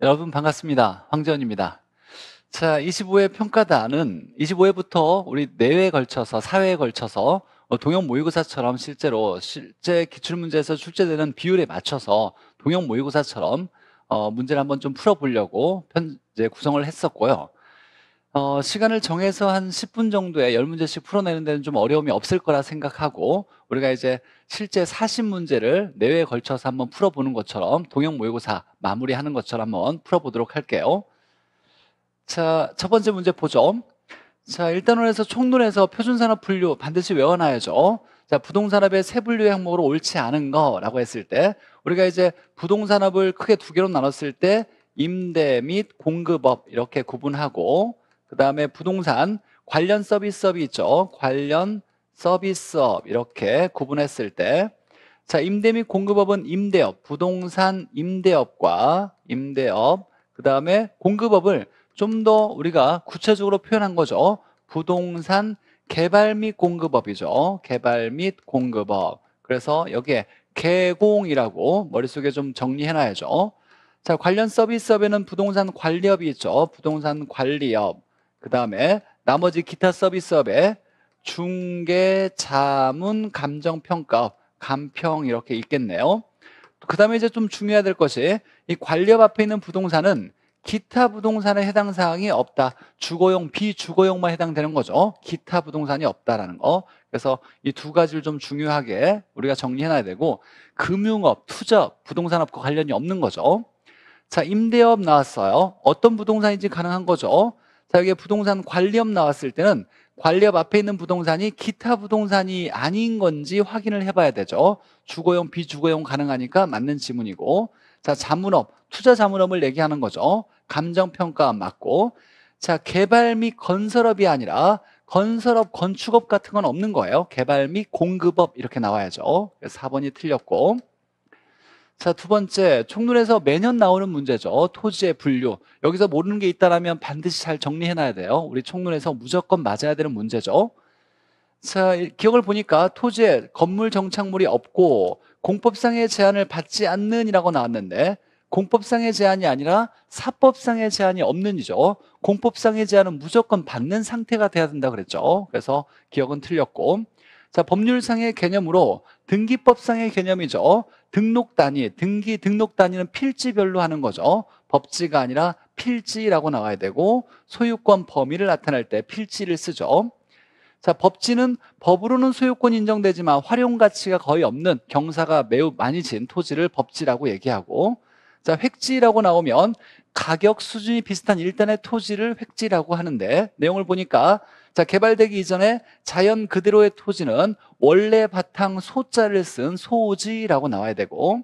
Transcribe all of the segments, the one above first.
여러분 반갑습니다. 황재원입니다. 자, 25회 평가단은 25회부터 우리 내외에 걸쳐서 사회에 걸쳐서 어, 동영 모의고사처럼 실제로 실제 기출문제에서 출제되는 비율에 맞춰서 동영 모의고사처럼 어, 문제를 한번 좀 풀어보려고 편, 이제 구성을 했었고요. 어, 시간을 정해서 한 10분 정도에 10문제씩 풀어내는 데는 좀 어려움이 없을 거라 생각하고 우리가 이제 실제 사십 문제를 내외에 걸쳐서 한번 풀어보는 것처럼 동영 모의고사 마무리하는 것처럼 한번 풀어보도록 할게요. 자, 첫 번째 문제 보죠. 자, 일단원에서 총론에서 표준산업 분류 반드시 외워놔야죠. 자, 부동산업의 세 분류의 항목으로 옳지 않은 거라고 했을 때 우리가 이제 부동산업을 크게 두 개로 나눴을 때 임대 및 공급업 이렇게 구분하고 그 다음에 부동산 관련 서비스업이 있죠. 관련 서비스업 이렇게 구분했을 때 자, 임대 및 공급업은 임대업, 부동산 임대업과 임대업, 그 다음에 공급업을 좀 더 우리가 구체적으로 표현한 거죠. 부동산 개발 및 공급업이죠. 개발 및 공급업. 그래서 여기에 개공이라고 머릿속에 좀 정리해놔야죠. 자, 관련 서비스업에는 부동산 관리업이 있죠. 부동산 관리업. 그 다음에 나머지 기타 서비스업에 중개, 자문, 감정평가업, 감평 이렇게 있겠네요. 그 다음에 이제 좀 중요해야 될 것이 이 관리업 앞에 있는 부동산은 기타 부동산에 해당 사항이 없다. 주거용, 비주거용만 해당되는 거죠. 기타 부동산이 없다라는 거. 그래서 이 두 가지를 좀 중요하게 우리가 정리해놔야 되고 금융업, 투자업, 부동산업과 관련이 없는 거죠. 자, 임대업 나왔어요. 어떤 부동산인지 가능한 거죠. 자, 여기 부동산 관리업 나왔을 때는 관리업 앞에 있는 부동산이 기타 부동산이 아닌 건지 확인을 해봐야 되죠. 주거용, 비주거용 가능하니까 맞는 지문이고. 자, 자문업, 투자 자문업을 얘기하는 거죠. 감정평가 맞고. 자, 개발 및 건설업이 아니라 건설업, 건축업 같은 건 없는 거예요. 개발 및 공급업 이렇게 나와야죠. 4번이 틀렸고. 자, 두 번째, 총론에서 매년 나오는 문제죠. 토지의 분류. 여기서 모르는 게 있다라면 반드시 잘 정리해놔야 돼요. 우리 총론에서 무조건 맞아야 되는 문제죠. 자, 기억을 보니까 토지에 건물 정착물이 없고 공법상의 제한을 받지 않는이라고 나왔는데 공법상의 제한이 아니라 사법상의 제한이 없는이죠. 공법상의 제한은 무조건 받는 상태가 돼야 된다 그랬죠. 그래서 기억은 틀렸고 자 법률상의 개념으로 등기법상의 개념이죠. 등록 단위, 등기 등록 단위는 필지별로 하는 거죠. 법지가 아니라 필지라고 나와야 되고 소유권 범위를 나타낼 때 필지를 쓰죠. 자, 법지는 법으로는 소유권 인정되지만 활용 가치가 거의 없는 경사가 매우 많이 진 토지를 법지라고 얘기하고 자, 획지라고 나오면 가격 수준이 비슷한 일단의 토지를 획지라고 하는데 내용을 보니까 자, 개발되기 이전에 자연 그대로의 토지는 원래 바탕 소자를 쓴 소지라고 나와야 되고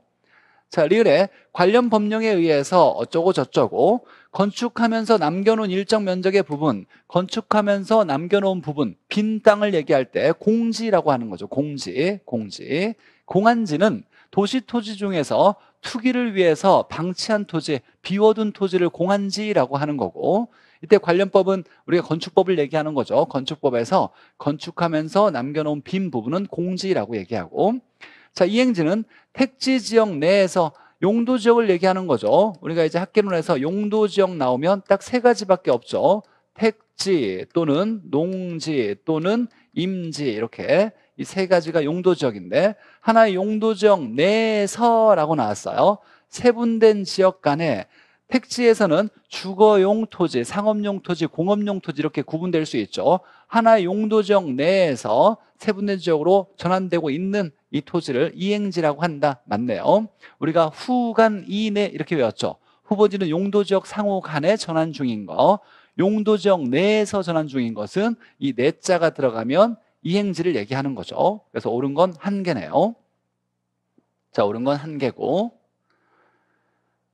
자, 리을에 관련 법령에 의해서 어쩌고 저쩌고 건축하면서 남겨놓은 일정 면적의 부분, 건축하면서 남겨놓은 부분, 빈 땅을 얘기할 때 공지라고 하는 거죠. 공지, 공지. 공안지는 도시 토지 중에서 투기를 위해서 방치한 토지, 비워둔 토지를 공안지라고 하는 거고 이때 관련법은 우리가 건축법을 얘기하는 거죠. 건축법에서 건축하면서 남겨놓은 빈 부분은 공지라고 얘기하고 자 이행지는 택지 지역 내에서 용도 지역을 얘기하는 거죠. 우리가 이제 학계론에서 용도 지역 나오면 딱 세 가지밖에 없죠. 택지 또는 농지 또는 임지 이렇게 이 세 가지가 용도 지역인데 하나의 용도 지역 내에서라고 나왔어요. 세분된 지역 간에 택지에서는 주거용 토지, 상업용 토지, 공업용 토지 이렇게 구분될 수 있죠. 하나의 용도 지역 내에서 세분된 지역으로 전환되고 있는 이 토지를 이행지라고 한다. 맞네요. 우리가 후간 이내 이렇게 외웠죠. 후보지는 용도 지역 상호 간에 전환 중인 거. 용도 지역 내에서 전환 중인 것은 이 내자가 들어가면 이행지를 얘기하는 거죠. 그래서 옳은 건 한 개네요. 자, 옳은 건 한 개고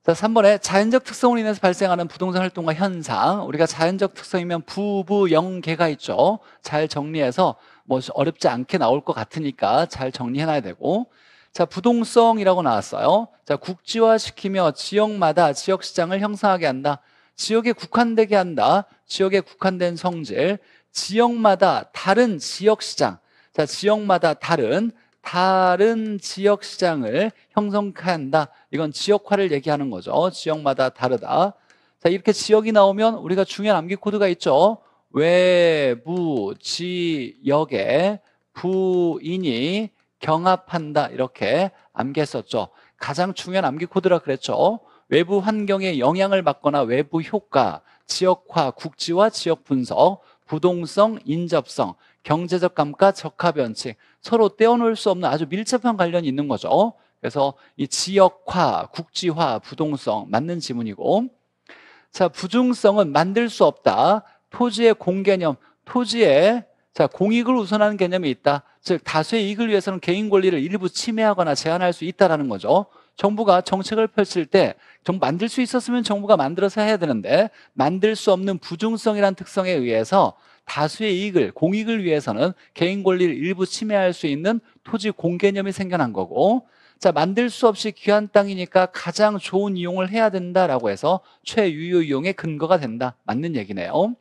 자, 3번에 자연적 특성으로 인해서 발생하는 부동산 활동과 현상. 우리가 자연적 특성이면 부부영계가 있죠. 잘 정리해서 뭐 어렵지 않게 나올 것 같으니까 잘 정리해놔야 되고. 자, 부동성이라고 나왔어요. 자, 국지화시키며 지역마다 지역 시장을 형성하게 한다. 지역에 국한되게 한다. 지역에 국한된 성질. 지역마다 다른 지역 시장. 자, 지역마다 다른 다른 지역 시장을 형성한다. 이건 지역화를 얘기하는 거죠. 지역마다 다르다. 자, 이렇게 지역이 나오면 우리가 중요한 암기 코드가 있죠. 외부 지역에 부인이 경합한다. 이렇게 암기했었죠. 가장 중요한 암기 코드라 그랬죠. 외부 환경에 영향을 받거나 외부 효과, 지역화, 국지화, 지역 분석, 부동성, 인접성 경제적 감가 적합 연칙 서로 떼어놓을 수 없는 아주 밀접한 관련이 있는 거죠. 그래서 이 지역화, 국지화, 부동성 맞는 지문이고 자 부중성은 만들 수 없다. 토지의 공개념, 토지의 자 공익을 우선하는 개념이 있다. 즉 다수의 이익을 위해서는 개인 권리를 일부 침해하거나 제한할 수 있다라는 거죠. 정부가 정책을 펼칠 때좀 만들 수 있었으면 정부가 만들어서 해야 되는데 만들 수 없는 부중성이라는 특성에 의해서 다수의 이익을 공익을 위해서는 개인 권리를 일부 침해할 수 있는 토지 공개념이 생겨난 거고 자 만들 수 없이 귀한 땅이니까 가장 좋은 이용을 해야 된다라고 해서 최유효 이용의 근거가 된다 맞는 얘기네요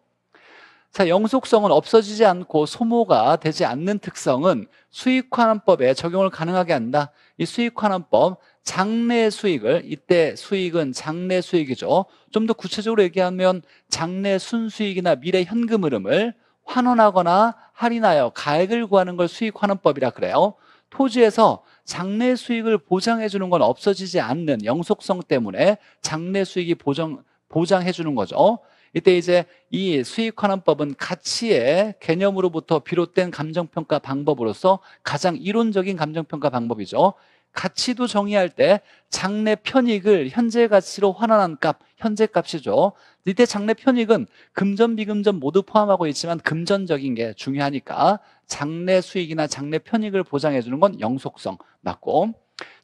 자, 영속성은 없어지지 않고 소모가 되지 않는 특성은 수익환원법에 적용을 가능하게 한다. 이 수익환원법, 장래 수익을 이때 수익은 장래 수익이죠. 좀 더 구체적으로 얘기하면 장래 순수익이나 미래 현금 흐름을 환원하거나 할인하여 가액을 구하는 걸 수익 환원법이라 그래요. 토지에서 장래 수익을 보장해 주는 건 없어지지 않는 영속성 때문에 장래 수익이 보정 보장해 주는 거죠. 이때 이제 이 수익환원법은 가치의 개념으로부터 비롯된 감정평가 방법으로서 가장 이론적인 감정평가 방법이죠. 가치도 정의할 때 장래 편익을 현재 가치로 환원한 값, 현재 값이죠. 이때 장래 편익은 금전, 비금전 모두 포함하고 있지만 금전적인 게 중요하니까 장래 수익이나 장래 편익을 보장해 주는 건 영속성 맞고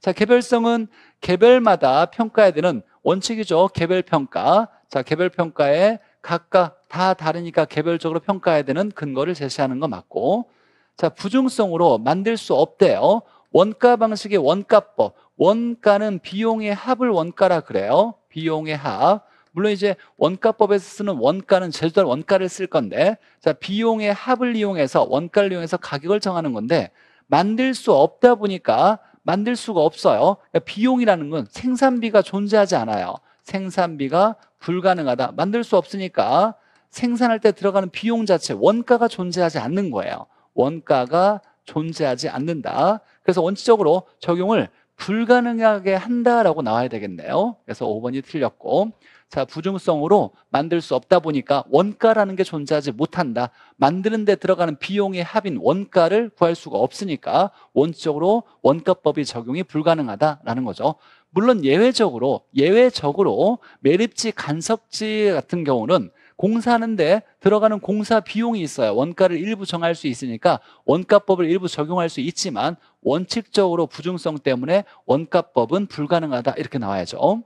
자, 개별성은 개별마다 평가해야 되는 원칙이죠. 개별 평가. 자, 개별 평가에 각각 다 다르니까 개별적으로 평가해야 되는 근거를 제시하는 거 맞고 자, 부중성으로 만들 수 없대요. 원가 방식의 원가법. 원가는 비용의 합을 원가라 그래요. 비용의 합. 물론 이제 원가법에서 쓰는 원가는 제주도 원가를 쓸 건데 자 비용의 합을 이용해서 원가를 이용해서 가격을 정하는 건데 만들 수 없다 보니까 만들 수가 없어요. 그러니까 비용이라는 건 생산비가 존재하지 않아요. 생산비가 불가능하다. 만들 수 없으니까 생산할 때 들어가는 비용 자체 원가가 존재하지 않는 거예요. 원가가 존재하지 않는다. 그래서 원칙적으로 적용을 불가능하게 한다라고 나와야 되겠네요. 그래서 5번이 틀렸고 자 부중성으로 만들 수 없다 보니까 원가라는 게 존재하지 못한다. 만드는 데 들어가는 비용의 합인 원가를 구할 수가 없으니까 원칙적으로 원가법이 적용이 불가능하다라는 거죠. 물론 예외적으로 예외적으로 매립지 간섭지 같은 경우는 공사하는데 들어가는 공사 비용이 있어요. 원가를 일부 정할 수 있으니까 원가법을 일부 적용할 수 있지만 원칙적으로 부중성 때문에 원가법은 불가능하다 이렇게 나와야죠.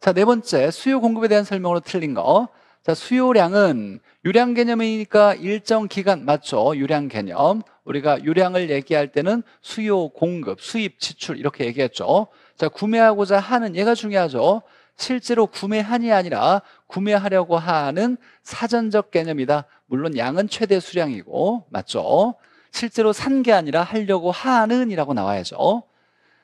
자, 네 번째 수요 공급에 대한 설명으로 틀린 거. 자, 수요량은 유량 개념이니까 일정 기간 맞죠? 유량 개념. 우리가 유량을 얘기할 때는 수요, 공급, 수입, 지출 이렇게 얘기했죠. 자, 구매하고자 하는 얘가 중요하죠. 실제로 구매한이 아니라 구매하려고 하는 사전적 개념이다. 물론 양은 최대 수량이고, 맞죠? 실제로 산 게 아니라 하려고 하는이라고 나와야죠.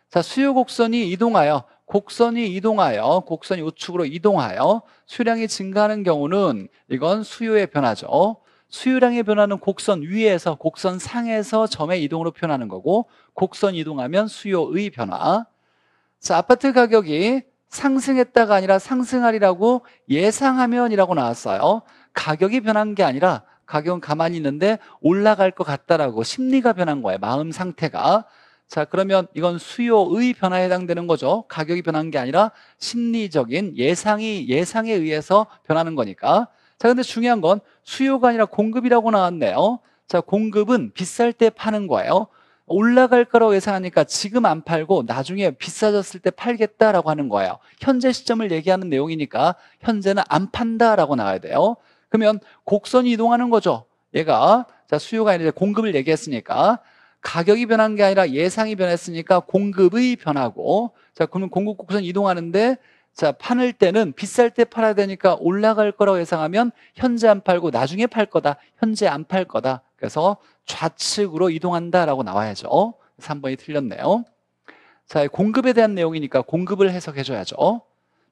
자, 수요 곡선이 이동하여, 곡선이 이동하여, 곡선이 우측으로 이동하여 수량이 증가하는 경우는 이건 수요의 변화죠. 수요량의 변화는 곡선 위에서 곡선 상에서 점의 이동으로 표현하는 거고 곡선 이동하면 수요의 변화. 자, 아파트 가격이 상승했다가 아니라 상승하리라고 예상하면이라고 나왔어요. 가격이 변한 게 아니라 가격은 가만히 있는데 올라갈 것 같다라고 심리가 변한 거예요. 마음 상태가. 자, 그러면 이건 수요의 변화에 해당되는 거죠. 가격이 변한 게 아니라 심리적인 예상이 예상에 의해서 변하는 거니까. 자, 근데 중요한 건 수요가 아니라 공급이라고 나왔네요. 자, 공급은 비쌀 때 파는 거예요. 올라갈 거라고 예상하니까 지금 안 팔고 나중에 비싸졌을 때 팔겠다라고 하는 거예요. 현재 시점을 얘기하는 내용이니까 현재는 안 판다라고 나와야 돼요. 그러면 곡선이 이동하는 거죠. 얘가 자 수요가 아니라 공급을 얘기했으니까 가격이 변한 게 아니라 예상이 변했으니까 공급이 변하고 자 그러면 공급 곡선 이동하는데 자 파는 때는 비쌀 때 팔아야 되니까 올라갈 거라고 예상하면 현재 안 팔고 나중에 팔 거다 현재 안 팔 거다 그래서 좌측으로 이동한다라고 나와야죠. 3번이 틀렸네요. 자, 공급에 대한 내용이니까 공급을 해석해줘야죠.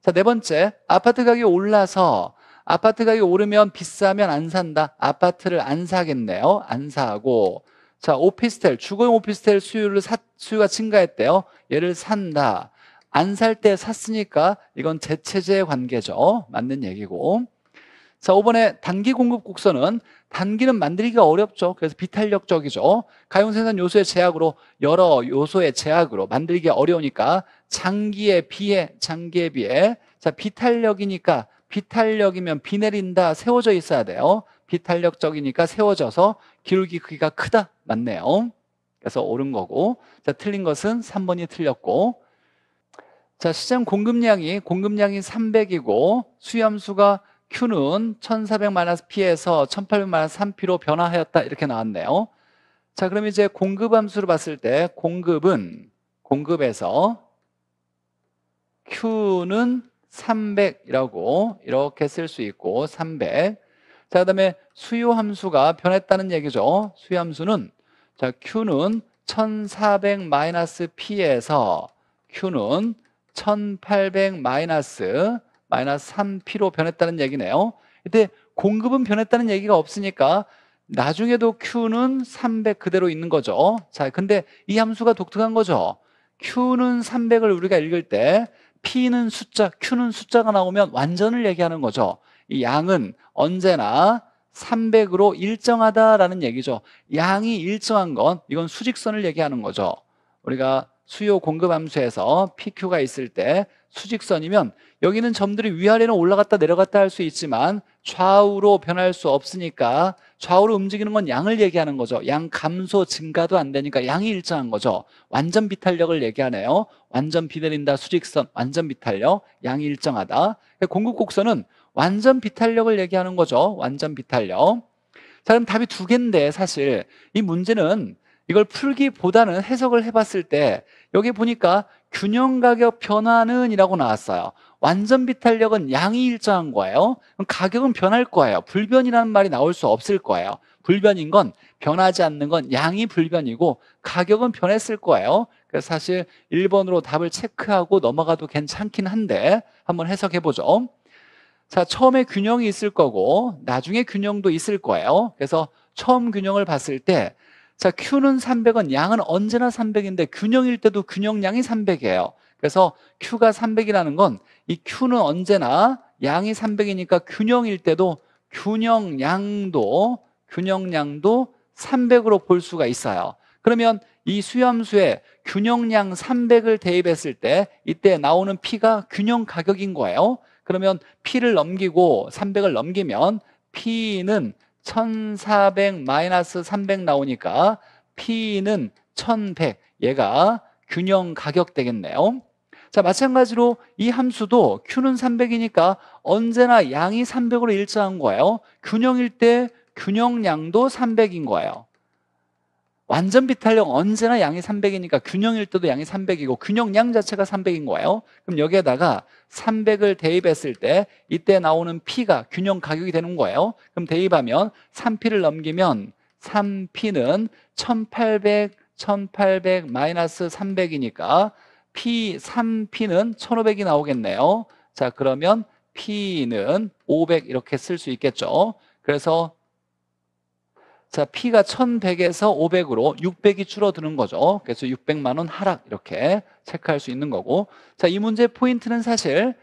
자, 네 번째. 아파트 가격이 올라서 아파트 가격이 오르면 비싸면 안 산다. 아파트를 안 사겠네요. 안 사고. 자, 오피스텔, 주거용 오피스텔 수요를 사, 수요가 증가했대요. 얘를 산다. 안 살 때 샀으니까 이건 재체제의 관계죠. 맞는 얘기고. 자, 5번에 단기 공급 곡선은 단기는 만들기가 어렵죠. 그래서 비탄력적이죠. 가용생산 요소의 제약으로 여러 요소의 제약으로 만들기 어려우니까 장기에 비해 장기에 비해 자 비탄력이니까 비탄력이면 비 내린다 세워져 있어야 돼요. 비탄력적이니까 세워져서 기울기 크기가 크다 맞네요. 그래서 옳은 거고 자 틀린 것은 3번이 틀렸고 자 시장 공급량이 공급량이 300이고 수염수가 Q는 1400-P에서 1800-3P로 변화하였다 이렇게 나왔네요. 자, 그럼 이제 공급 함수를 봤을 때 공급은 공급에서 Q는 300이라고 이렇게 쓸 수 있고 300. 자, 그다음에 수요 함수가 변했다는 얘기죠. 수요 함수는 자, Q는 1400-P에서 Q는 1800- 마이너스 3P로 변했다는 얘기네요. 근데 공급은 변했다는 얘기가 없으니까 나중에도 Q는 300 그대로 있는 거죠. 자, 근데 이 함수가 독특한 거죠. Q는 300을 우리가 읽을 때 P는 숫자, Q는 숫자가 나오면 완전을 얘기하는 거죠. 이 양은 언제나 300으로 일정하다라는 얘기죠. 양이 일정한 건 이건 수직선을 얘기하는 거죠. 우리가 수요 공급 함수에서 PQ가 있을 때 수직선이면 여기는 점들이 위아래로 올라갔다 내려갔다 할 수 있지만 좌우로 변할 수 없으니까 좌우로 움직이는 건 양을 얘기하는 거죠 양 감소 증가도 안 되니까 양이 일정한 거죠 완전 비탄력을 얘기하네요 완전 비내린다 수직선 완전 비탄력 양이 일정하다 공급 곡선은 완전 비탄력을 얘기하는 거죠 완전 비탄력 자 그럼 답이 두 개인데 사실 이 문제는 이걸 풀기보다는 해석을 해봤을 때 여기 보니까 균형 가격 변화는 이라고 나왔어요. 완전 비탄력은 양이 일정한 거예요. 가격은 변할 거예요. 불변이라는 말이 나올 수 없을 거예요. 불변인 건 변하지 않는 건 양이 불변이고 가격은 변했을 거예요. 그래서 사실 1번으로 답을 체크하고 넘어가도 괜찮긴 한데 한번 해석해 보죠. 자, 처음에 균형이 있을 거고 나중에 균형도 있을 거예요. 그래서 처음 균형을 봤을 때 자, Q는 300은 양은 언제나 300인데 균형일 때도 균형량이 300이에요. 그래서 Q가 300이라는 건 이 Q는 언제나 양이 300이니까 균형일 때도 균형량도 균형량도 300으로 볼 수가 있어요. 그러면 이 수염수에 균형량 300을 대입했을 때 이때 나오는 P가 균형 가격인 거예요. 그러면 P를 넘기고 300을 넘기면 P는 1400 마이너스 300 나오니까 P는 1100 얘가 균형 가격 되겠네요 자 마찬가지로 이 함수도 Q는 300이니까 언제나 양이 300으로 일정한 거예요 균형일 때 균형량도 300인 거예요 완전 비탈령 언제나 양이 300이니까 균형일 때도 양이 300이고 균형량 자체가 300인 거예요. 그럼 여기에다가 300을 대입했을 때 이때 나오는 P가 균형 가격이 되는 거예요. 그럼 대입하면 3P를 넘기면 3P는 1800, 1800 마이너스 300이니까 P, 3P는 1500이 나오겠네요. 자, 그러면 P는 500 이렇게 쓸 수 있겠죠. 그래서 자, P가 1100에서 500으로 600이 줄어드는 거죠. 그래서 600만 원 하락 이렇게 체크할 수 있는 거고. 자, 이 문제 포인트는 사실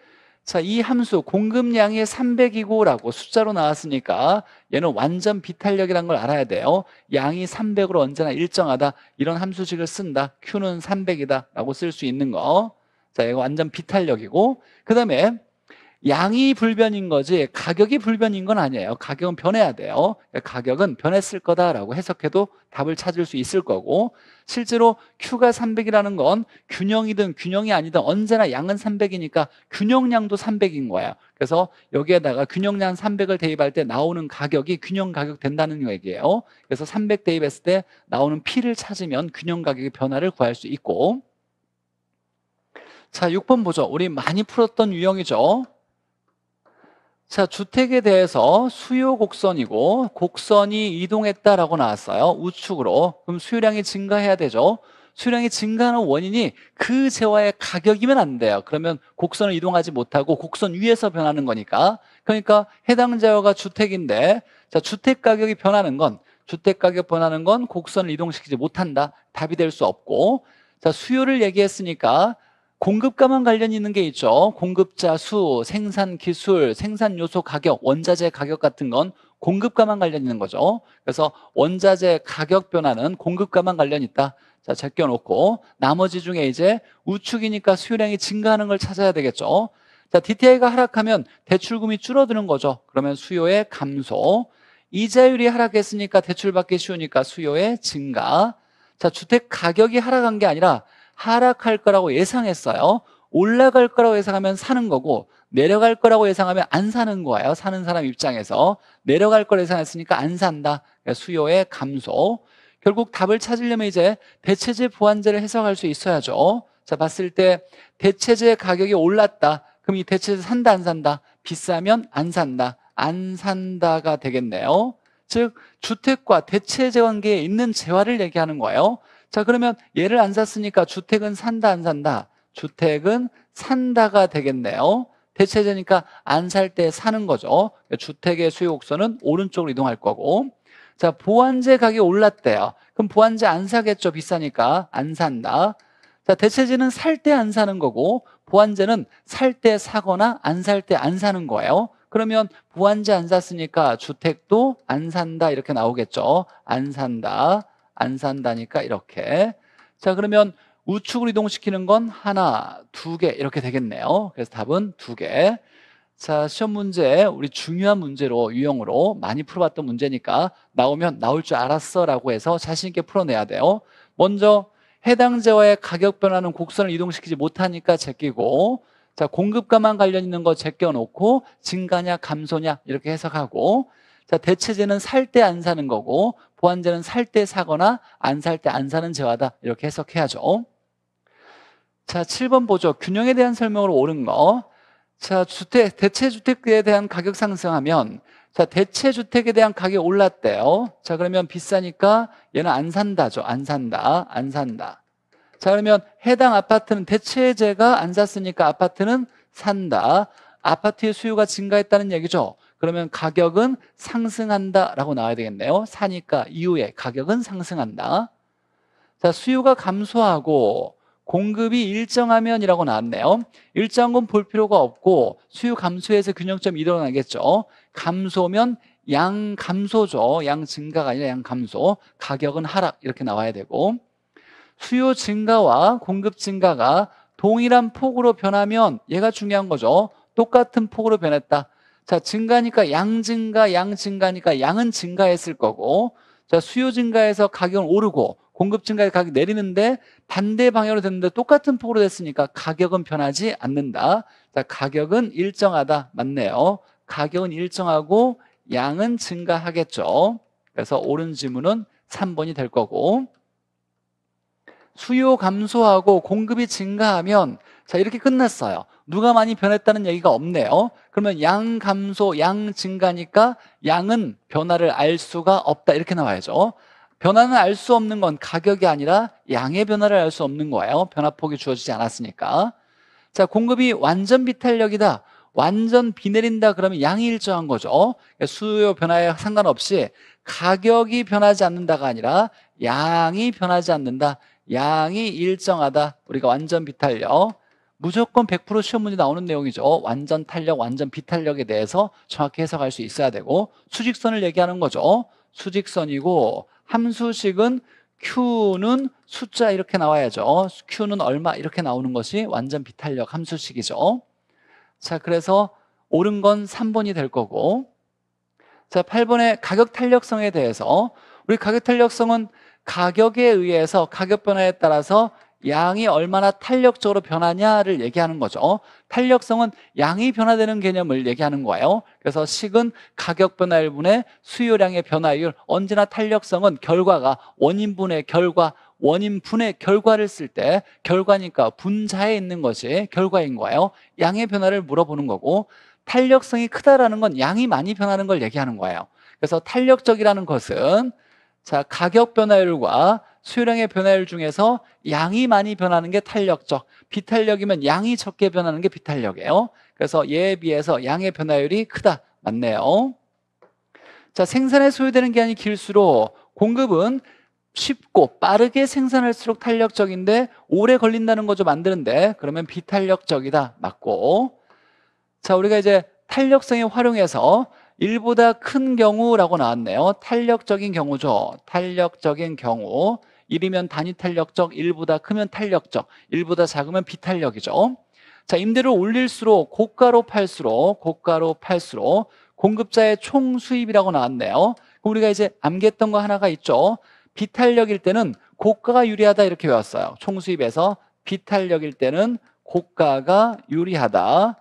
자, 이 함수 공급량이 300이고라고 숫자로 나왔으니까 얘는 완전 비탄력이라는 걸 알아야 돼요. 양이 300으로 언제나 일정하다. 이런 함수식을 쓴다. Q는 300이다라고 쓸 수 있는 거. 자, 이거 완전 비탄력이고 그다음에 양이 불변인 거지 가격이 불변인 건 아니에요. 가격은 변해야 돼요. 그러니까 가격은 변했을 거다라고 해석해도 답을 찾을 수 있을 거고 실제로 Q가 300이라는 건 균형이든 균형이 아니든 언제나 양은 300이니까 균형량도 300인 거야. 그래서 여기에다가 균형량 300을 대입할 때 나오는 가격이 균형 가격 된다는 얘기예요. 그래서 300 대입했을 때 나오는 P를 찾으면 균형 가격의 변화를 구할 수 있고 자, 6번 보죠. 우리 많이 풀었던 유형이죠. 자, 주택에 대해서 수요 곡선이고 곡선이 이동했다라고 나왔어요. 우측으로. 그럼 수요량이 증가해야 되죠. 수량이 요 증가하는 원인이 그 재화의 가격이면 안 돼요. 그러면 곡선을 이동하지 못하고 곡선 위에서 변하는 거니까. 그러니까 해당 재화가 주택인데 자, 주택 가격이 변하는 건 주택 가격 변하는 건 곡선을 이동시키지 못한다. 답이 될 수 없고. 자, 수요를 얘기했으니까 공급가만 관련 이 있는 게 있죠. 공급자 수, 생산 기술, 생산 요소 가격, 원자재 가격 같은 건 공급가만 관련 있는 거죠. 그래서 원자재 가격 변화는 공급가만 관련 있다. 자, 제껴놓고 나머지 중에 이제 우측이니까 수요량이 증가하는 걸 찾아야 되겠죠. 자, DTI가 하락하면 대출금이 줄어드는 거죠. 그러면 수요의 감소. 이자율이 하락했으니까 대출받기 쉬우니까 수요의 증가. 자, 주택 가격이 하락한 게 아니라 하락할 거라고 예상했어요. 올라갈 거라고 예상하면 사는 거고 내려갈 거라고 예상하면 안 사는 거예요. 사는 사람 입장에서 내려갈 걸 예상했으니까 안 산다. 그러니까 수요의 감소. 결국 답을 찾으려면 이제 대체재 보완제를 해석할 수 있어야죠. 자 봤을 때 대체재 가격이 올랐다. 그럼 이 대체재 산다 안 산다? 비싸면 안 산다. 안 산다가 되겠네요. 즉 주택과 대체재 관계에 있는 재화를 얘기하는 거예요. 자, 그러면 얘를 안 샀으니까 주택은 산다, 안 산다? 주택은 산다가 되겠네요. 대체제니까 안 살 때 사는 거죠. 그러니까 주택의 수요 곡선은 오른쪽으로 이동할 거고. 자, 보완제 가격이 올랐대요. 그럼 보완제 안 사겠죠. 비싸니까. 안 산다. 자, 대체제는 살 때 안 사는 거고, 보완제는 살 때 사거나 안 살 때 안 사는 거예요. 그러면 보완제 안 샀으니까 주택도 안 산다. 이렇게 나오겠죠. 안 산다. 안 산다니까 이렇게 자 그러면 우측으로 이동시키는 건 하나, 두 개 이렇게 되겠네요 그래서 답은 두 개 자, 시험 문제 우리 중요한 문제로 유형으로 많이 풀어봤던 문제니까 나오면 나올 줄 알았어 라고 해서 자신 있게 풀어내야 돼요 먼저 해당 재화의 가격 변화는 곡선을 이동시키지 못하니까 제끼고 자 공급가만 관련 있는 거 제껴놓고 증가냐 감소냐 이렇게 해석하고 자 대체재는 살 때 안 사는 거고 보완제는 살 때 사거나 안 살 때 안 사는 재화다 이렇게 해석해야죠 자 7번 보죠 균형에 대한 설명으로 옳은 거자 주택 대체 주택에 대한 가격 상승하면 자 대체 주택에 대한 가격이 올랐대요 자 그러면 비싸니까 얘는 안 산다죠 안 산다 안 산다 자 그러면 해당 아파트는 대체제가 안 샀으니까 아파트는 산다 아파트의 수요가 증가했다는 얘기죠 그러면 가격은 상승한다라고 나와야 되겠네요. 사니까 이후에 가격은 상승한다. 자, 수요가 감소하고 공급이 일정하면이라고 나왔네요. 일정한 건볼 필요가 없고 수요 감소에서 균형점이 일어나겠죠. 감소면 양 감소죠. 양 증가가 아니라 양 감소. 가격은 하락 이렇게 나와야 되고 수요 증가와 공급 증가가 동일한 폭으로 변하면 얘가 중요한 거죠. 똑같은 폭으로 변했다. 자, 증가니까 양 증가, 양 증가니까 양은 증가했을 거고, 자, 수요 증가해서 가격은 오르고, 공급 증가해 가격 내리는데 반대 방향으로 됐는데 똑같은 폭으로 됐으니까 가격은 변하지 않는다. 자, 가격은 일정하다. 맞네요. 가격은 일정하고 양은 증가하겠죠. 그래서 옳은 지문은 3번이 될 거고 수요 감소하고 공급이 증가하면 자, 이렇게 끝났어요. 누가 많이 변했다는 얘기가 없네요. 그러면 양 감소, 양 증가니까 양은 변화를 알 수가 없다. 이렇게 나와야죠. 변화는 알 수 없는 건 가격이 아니라 양의 변화를 알 수 없는 거예요. 변화폭이 주어지지 않았으니까. 자, 공급이 완전 비탄력이다. 완전 비 내린다 그러면 양이 일정한 거죠. 그러니까 수요 변화에 상관없이 가격이 변하지 않는다가 아니라 양이 변하지 않는다. 양이 일정하다. 우리가 완전 비탄력. 무조건 100% 시험 문제 나오는 내용이죠. 어, 완전 탄력, 완전 비탄력에 대해서 정확히 해석할 수 있어야 되고 수직선을 얘기하는 거죠. 어, 수직선이고 함수식은 Q는 숫자 이렇게 나와야죠. 어, Q는 얼마 이렇게 나오는 것이 완전 비탄력 함수식이죠. 자, 그래서 옳은 건 3번이 될 거고 자, 8번의 가격 탄력성에 대해서 우리 가격 탄력성은 가격에 의해서 가격 변화에 따라서 양이 얼마나 탄력적으로 변하냐를 얘기하는 거죠. 어? 탄력성은 양이 변화되는 개념을 얘기하는 거예요. 그래서 식은 가격 변화율분의 수요량의 변화율, 언제나 탄력성은 결과가 원인분의 결과, 원인분의 결과를 쓸 때 결과니까 분자에 있는 것이 결과인 거예요. 양의 변화를 물어보는 거고 탄력성이 크다라는 건 양이 많이 변하는 걸 얘기하는 거예요. 그래서 탄력적이라는 것은 자 가격 변화율과 수요량의 변화율 중에서 양이 많이 변하는 게 탄력적, 비탄력이면 양이 적게 변하는 게 비탄력이에요. 그래서 얘에 비해서 양의 변화율이 크다. 맞네요. 자, 생산에 소요되는 기한이 길수록 공급은 쉽고 빠르게 생산할수록 탄력적인데 오래 걸린다는 거좀 만드는데 그러면 비탄력적이다. 맞고. 자, 우리가 이제 탄력성에 활용해서 1보다큰 경우라고 나왔네요. 탄력적인 경우죠. 탄력적인 경우. 1이면 단위 탄력적, 1보다 크면 탄력적, 1보다 작으면 비탄력이죠. 자, 임대를 올릴수록 고가로 팔수록 고가로 팔수록 공급자의 총 수입이라고 나왔네요. 우리가 이제 암기했던 거 하나가 있죠. 비탄력일 때는 고가가 유리하다 이렇게 외웠어요. 총 수입에서 비탄력일 때는 고가가 유리하다.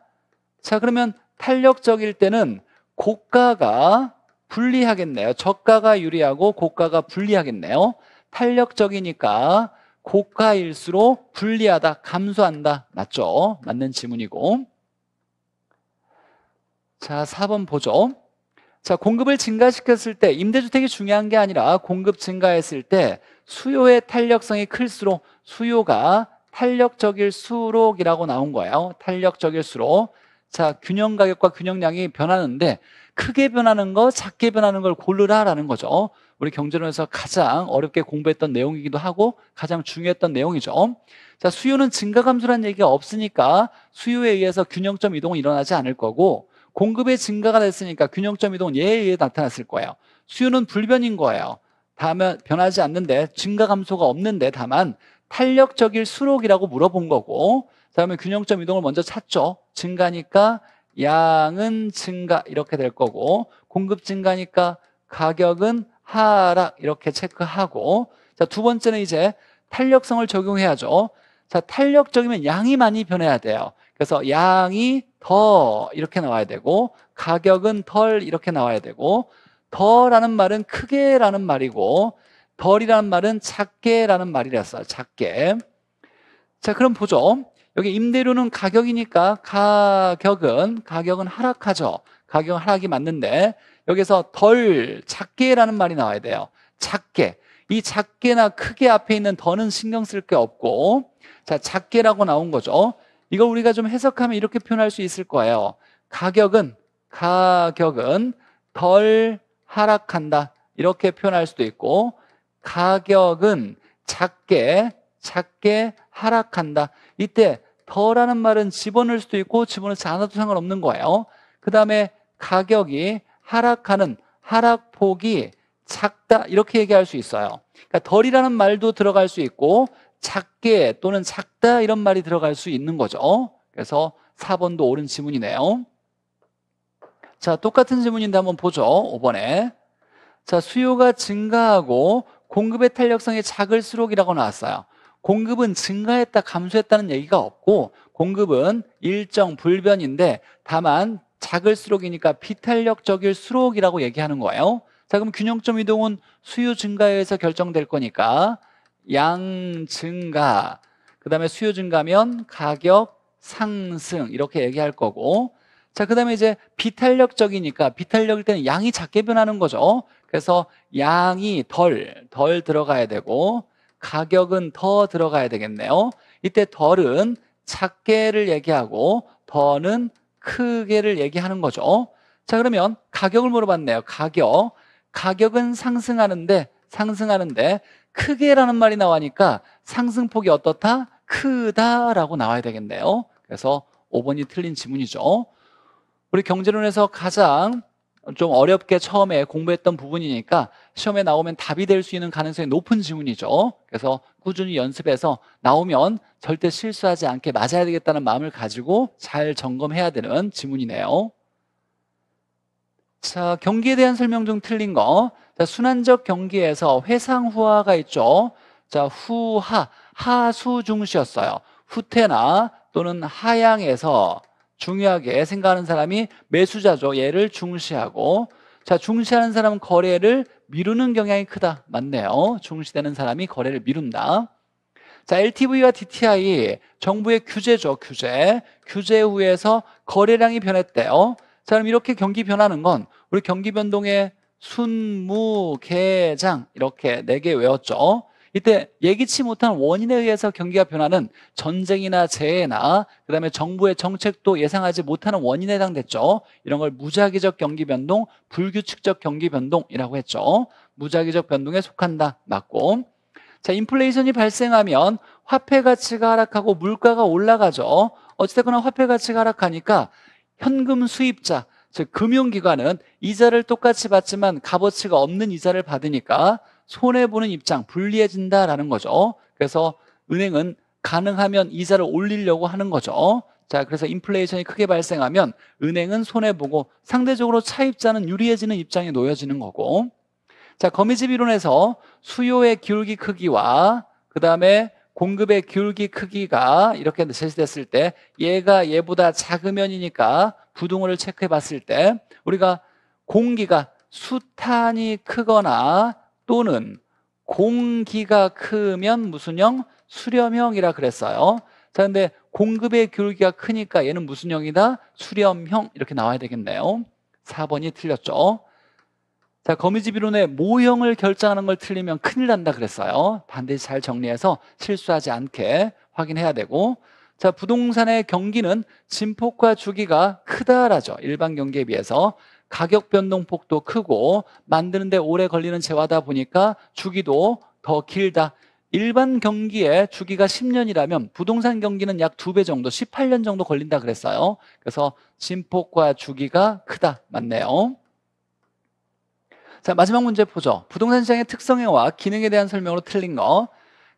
자, 그러면 탄력적일 때는 고가가 불리하겠네요. 저가가 유리하고 고가가 불리하겠네요. 탄력적이니까 고가일수록 불리하다, 감소한다. 맞죠? 맞는 지문이고. 자, 4번 보죠. 자, 공급을 증가시켰을 때 임대주택이 중요한 게 아니라 공급 증가했을 때 수요의 탄력성이 클수록 수요가 탄력적일수록이라고 나온 거예요. 탄력적일수록. 자, 균형 가격과 균형량이 변하는데 크게 변하는 거, 작게 변하는 걸 고르라라는 거죠. 우리 경제론에서 가장 어렵게 공부했던 내용이기도 하고 가장 중요했던 내용이죠. 자, 수요는 증가 감소란 얘기가 없으니까 수요에 의해서 균형점 이동은 일어나지 않을 거고 공급의 증가가 됐으니까 균형점 이동은 예에 의해 나타났을 거예요. 수요는 불변인 거예요. 다만 변하지 않는데 증가 감소가 없는데 다만 탄력적일 수록이라고 물어본 거고 다음에 균형점 이동을 먼저 찾죠. 증가니까 양은 증가 이렇게 될 거고 공급 증가니까 가격은 하락 이렇게 체크하고 자, 두 번째는 이제 탄력성을 적용해야죠. 자, 탄력적이면 양이 많이 변해야 돼요. 그래서 양이 더 이렇게 나와야 되고 가격은 덜 이렇게 나와야 되고 더라는 말은 크게라는 말이고 덜이라는 말은 작게라는 말이라서 작게. 자, 그럼 보죠. 여기 임대료는 가격이니까 가격은 가격은 하락하죠. 가격 하락이 맞는데 여기서 덜 작게라는 말이 나와야 돼요. 작게. 이 작게나 크게 앞에 있는 더는 신경 쓸 게 없고, 자, 작게라고 나온 거죠. 이거 우리가 좀 해석하면 이렇게 표현할 수 있을 거예요. 가격은, 가격은 덜 하락한다. 이렇게 표현할 수도 있고, 가격은 작게, 작게 하락한다. 이때 더라는 말은 집어넣을 수도 있고, 집어넣지 않아도 상관없는 거예요. 그 다음에 가격이 하락하는 하락폭이 작다 이렇게 얘기할 수 있어요. 그러니까 덜이라는 말도 들어갈 수 있고 작게 또는 작다 이런 말이 들어갈 수 있는 거죠. 그래서 4번도 옳은 지문이네요. 자, 똑같은 지문인데 한번 보죠. 5번에. 자, 수요가 증가하고 공급의 탄력성이 작을수록이라고 나왔어요. 공급은 증가했다, 감소했다는 얘기가 없고 공급은 일정 불변인데 다만 작을수록이니까 비탄력적일수록이라고 얘기하는 거예요. 자, 그럼 균형점 이동은 수요 증가에서 결정될 거니까 양 증가, 그 다음에 수요 증가면 가격 상승 이렇게 얘기할 거고 자, 그 다음에 이제 비탄력적이니까 비탄력일 때는 양이 작게 변하는 거죠. 그래서 양이 덜, 덜 들어가야 되고 가격은 더 들어가야 되겠네요. 이때 덜은 작게를 얘기하고 더는 크게를 얘기하는 거죠. 자, 그러면 가격을 물어봤네요. 가격. 가격은 상승하는데, 상승하는데, 크게라는 말이 나와니까 상승폭이 어떻다? 크다라고 나와야 되겠네요. 그래서 5번이 틀린 지문이죠. 우리 경제론에서 가장 좀 어렵게 처음에 공부했던 부분이니까 시험에 나오면 답이 될 수 있는 가능성이 높은 지문이죠. 그래서 꾸준히 연습해서 나오면 절대 실수하지 않게 맞아야 되겠다는 마음을 가지고 잘 점검해야 되는 지문이네요. 자, 경기에 대한 설명 중 틀린 거. 자, 순환적 경기에서 회상 후하가 있죠. 자, 후하, 하수중시였어요. 후퇴나 또는 하향에서 중요하게 생각하는 사람이 매수자죠. 얘를 중시하고 자 중시하는 사람은 거래를 미루는 경향이 크다. 맞네요. 중시되는 사람이 거래를 미룬다. 자, LTV와 DTI 정부의 규제죠, 규제. 규제 후에서 거래량이 변했대요. 자, 그럼 이렇게 경기 변하는 건 우리 경기 변동의 순무계장 이렇게 네 개 외웠죠. 이때 예기치 못한 원인에 의해서 경기가 변하는 전쟁이나 재해나 그다음에 정부의 정책도 예상하지 못하는 원인에 해당됐죠. 이런 걸 무작위적 경기 변동, 불규칙적 경기 변동이라고 했죠. 무작위적 변동에 속한다. 맞고. 자, 인플레이션이 발생하면 화폐 가치가 하락하고 물가가 올라가죠. 어찌됐거나 화폐 가치가 하락하니까 현금 수입자, 즉 금융기관은 이자를 똑같이 받지만 값어치가 없는 이자를 받으니까 손해보는 입장, 불리해진다라는 거죠. 그래서 은행은 가능하면 이자를 올리려고 하는 거죠. 자, 그래서 인플레이션이 크게 발생하면 은행은 손해보고 상대적으로 차입자는 유리해지는 입장에 놓여지는 거고. 자, 거미집 이론에서 수요의 기울기 크기와 그 다음에 공급의 기울기 크기가 이렇게 제시됐을 때 얘가 얘보다 작으면이니까 부동을 체크해 봤을 때 우리가 공기가 수탄이 크거나 또는 공기가 크면 무슨 형? 수렴형이라 그랬어요. 자, 근데 공급의 기울기가 크니까 얘는 무슨 형이다? 수렴형 이렇게 나와야 되겠네요. 4번이 틀렸죠. 자, 거미집 이론의 모형을 결정하는 걸 틀리면 큰일 난다 그랬어요. 반드시 잘 정리해서 실수하지 않게 확인해야 되고 자, 부동산의 경기는 진폭과 주기가 크다라죠. 일반 경기에 비해서. 가격 변동폭도 크고 만드는데 오래 걸리는 재화다 보니까 주기도 더 길다. 일반 경기에 주기가 10년이라면 부동산 경기는 약 두 배 정도, 18년 정도 걸린다 그랬어요. 그래서 진폭과 주기가 크다. 맞네요. 자, 마지막 문제 보죠. 부동산 시장의 특성에와 기능에 대한 설명으로 틀린 거.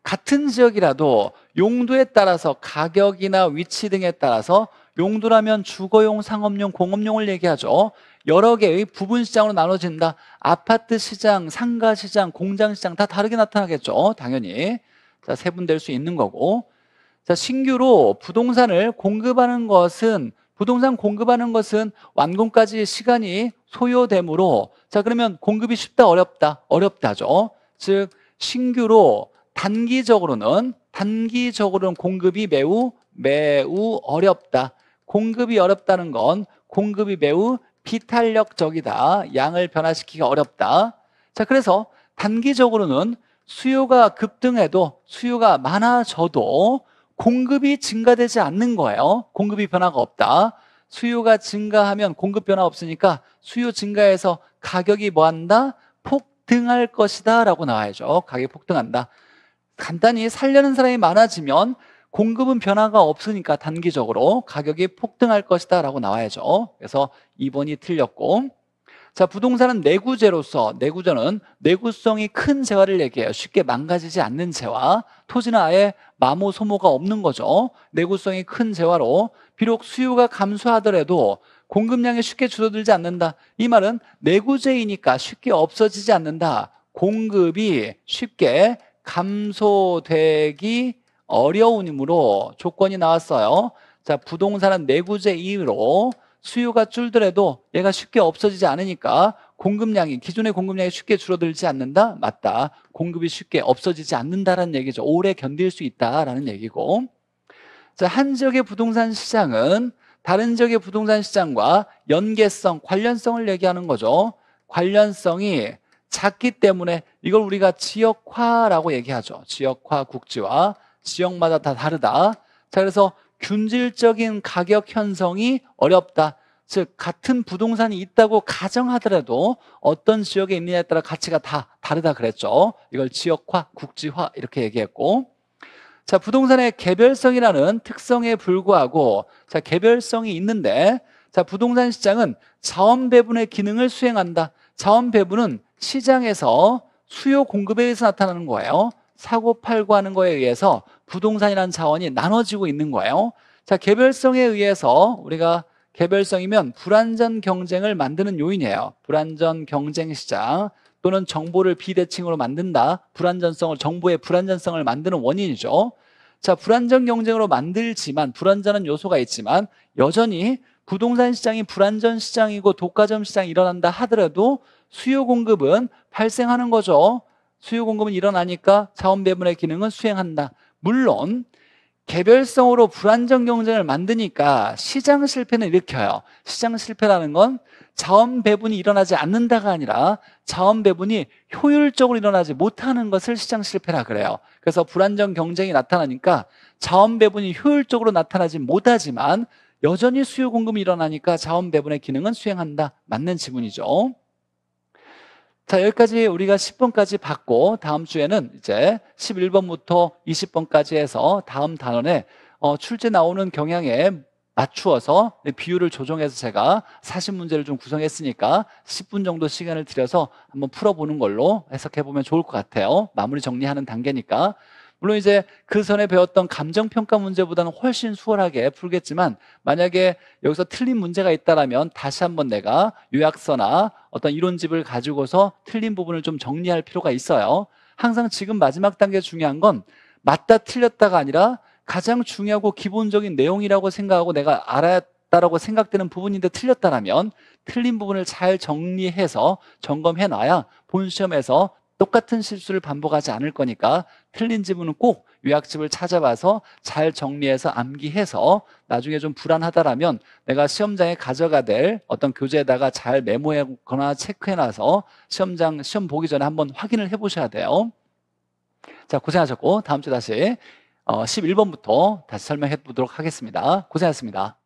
같은 지역이라도 용도에 따라서 가격이나 위치 등에 따라서 용도라면 주거용, 상업용, 공업용을 얘기하죠. 여러 개의 부분 시장으로 나눠진다. 아파트 시장, 상가 시장, 공장 시장 다 다르게 나타나겠죠. 당연히. 자, 세분될 수 있는 거고. 자, 신규로 부동산을 공급하는 것은 부동산 공급하는 것은 완공까지 시간이 소요되므로 자, 그러면 공급이 쉽다 어렵다. 어렵다죠. 즉 신규로 단기적으로는 단기적으로는 공급이 매우 매우 어렵다. 공급이 어렵다는 건 공급이 매우 비탄력적이다. 양을 변화시키기가 어렵다. 자, 그래서 단기적으로는 수요가 급등해도 수요가 많아져도 공급이 증가되지 않는 거예요. 공급이 변화가 없다. 수요가 증가하면 공급 변화 없으니까 수요 증가해서 가격이 뭐 한다? 폭등할 것이다. 라고 나와야죠. 가격이 폭등한다. 간단히 살려는 사람이 많아지면 공급은 변화가 없으니까 단기적으로 가격이 폭등할 것이다 라고 나와야죠. 그래서 2번이 틀렸고 자 부동산은 내구재로서 내구재는 내구성이 큰 재화를 얘기해요. 쉽게 망가지지 않는 재화 토지는 아예 마모 소모가 없는 거죠. 내구성이 큰 재화로 비록 수요가 감소하더라도 공급량이 쉽게 줄어들지 않는다. 이 말은 내구재이니까 쉽게 없어지지 않는다. 공급이 쉽게 감소되기 어려움으로 조건이 나왔어요. 자, 부동산은 내구재 이유로 수요가 줄더라도 얘가 쉽게 없어지지 않으니까 공급량이 기존의 공급량이 쉽게 줄어들지 않는다? 맞다. 공급이 쉽게 없어지지 않는다라는 얘기죠. 오래 견딜 수 있다라는 얘기고. 자, 한 지역의 부동산 시장은 다른 지역의 부동산 시장과 연계성, 관련성을 얘기하는 거죠. 관련성이 작기 때문에 이걸 우리가 지역화라고 얘기하죠. 지역화, 국지화. 지역마다 다 다르다. 자, 그래서 균질적인 가격 현성이 어렵다. 즉 같은 부동산이 있다고 가정하더라도 어떤 지역에 있느냐에 따라 가치가 다 다르다 그랬죠. 이걸 지역화, 국지화 이렇게 얘기했고 자, 부동산의 개별성이라는 특성에 불구하고 자, 개별성이 있는데 자, 부동산 시장은 자원 배분의 기능을 수행한다. 자원 배분은 시장에서 수요 공급에 의해서 나타나는 거예요. 사고 팔고 하는 거에 의해서 부동산이라는 자원이 나눠지고 있는 거예요. 자, 개별성에 의해서 우리가 개별성이면 불안전 경쟁을 만드는 요인이에요. 불안전 경쟁 시장 또는 정보를 비대칭으로 만든다. 불안전성을 정보의 불안전성을 만드는 원인이죠. 자, 불안전 경쟁으로 만들지만 불안전한 요소가 있지만 여전히 부동산 시장이 불안전 시장이고 독과점 시장이 일어난다 하더라도 수요 공급은 발생하는 거죠. 수요 공급은 일어나니까 자원 배분의 기능은 수행한다. 물론 개별성으로 불안정 경쟁을 만드니까 시장 실패는 일으켜요. 시장 실패라는 건 자원 배분이 일어나지 않는다가 아니라 자원 배분이 효율적으로 일어나지 못하는 것을 시장 실패라 그래요. 그래서 불안정 경쟁이 나타나니까 자원 배분이 효율적으로 나타나지 못하지만 여전히 수요 공급이 일어나니까 자원 배분의 기능은 수행한다. 맞는 지문이죠. 자, 여기까지 우리가 10번까지 봤고, 다음 주에는 이제 11번부터 20번까지 해서 다음 단원에 어, 출제 나오는 경향에 맞추어서 비율을 조정해서 제가 40문제를 좀 구성했으니까 10분 정도 시간을 들여서 한번 풀어보는 걸로 해석해보면 좋을 것 같아요. 마무리 정리하는 단계니까. 물론 이제 그 전에 배웠던 감정평가 문제보다는 훨씬 수월하게 풀겠지만 만약에 여기서 틀린 문제가 있다라면 다시 한번 내가 요약서나 어떤 이론집을 가지고서 틀린 부분을 좀 정리할 필요가 있어요. 항상 지금 마지막 단계 중요한 건 맞다 틀렸다가 아니라 가장 중요하고 기본적인 내용이라고 생각하고 내가 알았다라고 생각되는 부분인데 틀렸다라면 틀린 부분을 잘 정리해서 점검해 놔야 본 시험에서 똑같은 실수를 반복하지 않을 거니까 틀린 지문은 꼭 요약집을 찾아봐서 잘 정리해서 암기해서 나중에 좀 불안하다라면 내가 시험장에 가져가 될 어떤 교재에다가 잘 메모하거나 체크해놔서 시험장 시험 보기 전에 한번 확인을 해보셔야 돼요. 자 고생하셨고 다음 주에 다시 11번부터 어, 다시 설명해 보도록 하겠습니다. 고생하셨습니다.